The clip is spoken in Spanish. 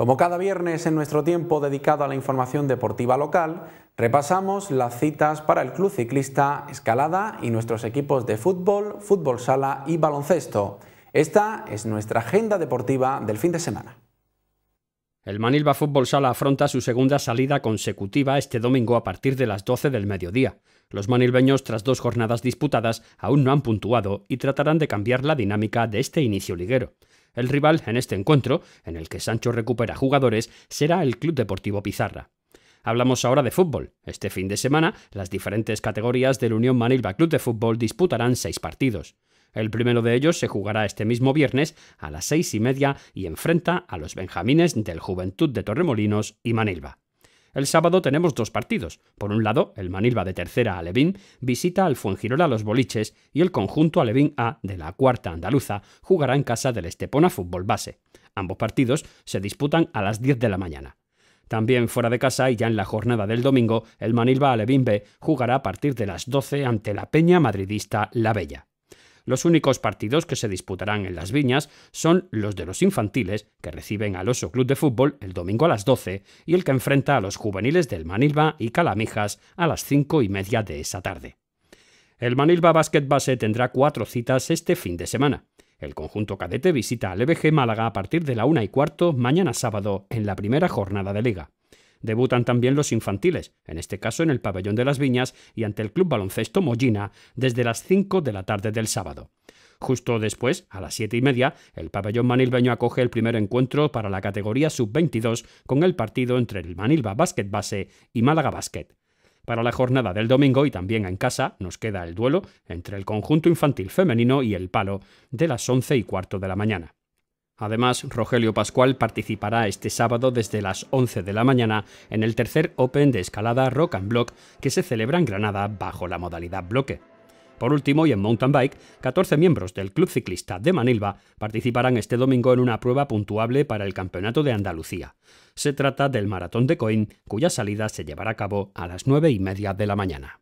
Como cada viernes en nuestro tiempo dedicado a la información deportiva local, repasamos las citas para el Club Ciclista Escalada y nuestros equipos de fútbol, fútbol sala y baloncesto. Esta es nuestra agenda deportiva del fin de semana. El Manilva Fútbol Sala afronta su segunda salida consecutiva este domingo a partir de las 12 del mediodía. Los manilbeños, tras dos jornadas disputadas, aún no han puntuado y tratarán de cambiar la dinámica de este inicio liguero. El rival en este encuentro, en el que Sancho recupera jugadores, será el Club Deportivo Pizarra. Hablamos ahora de fútbol. Este fin de semana, las diferentes categorías del Unión Manilva Club de Fútbol disputarán seis partidos. El primero de ellos se jugará este mismo viernes a las seis y media y enfrenta a los benjamines del Juventud de Torremolinos y Manilva. El sábado tenemos dos partidos. Por un lado, el Manilva de tercera Alevín visita al Fuengirola Los Boliches y el conjunto Alevín A de la cuarta andaluza jugará en casa del Estepona Fútbol Base. Ambos partidos se disputan a las 10 de la mañana. También fuera de casa y ya en la jornada del domingo, el Manilva Alevín B jugará a partir de las 12 ante la Peña Madridista La Bella. Los únicos partidos que se disputarán en las viñas son los de los infantiles, que reciben al Oso Club de Fútbol el domingo a las 12, y el que enfrenta a los juveniles del Manilva y Calamijas a las 5 y media de esa tarde. El Manilva Basket Base tendrá cuatro citas este fin de semana. El conjunto cadete visita al EBG Málaga a partir de la 1 y cuarto mañana sábado en la primera jornada de liga. Debutan también los infantiles, en este caso en el Pabellón de las Viñas y ante el Club Baloncesto Mollina desde las 5 de la tarde del sábado. Justo después, a las 7 y media, el pabellón manilbeño acoge el primer encuentro para la categoría sub-22 con el partido entre el Manilva Basket Base y Málaga Basket. Para la jornada del domingo y también en casa nos queda el duelo entre el conjunto infantil femenino y el palo de las 11 y cuarto de la mañana. Además, Rogelio Pascual participará este sábado desde las 11 de la mañana en el tercer Open de escalada Rock and Block que se celebra en Granada bajo la modalidad bloque. Por último, y en mountain bike, 14 miembros del Club Ciclista de Manilva participarán este domingo en una prueba puntuable para el Campeonato de Andalucía. Se trata del Maratón de Coin, cuya salida se llevará a cabo a las 9 y media de la mañana.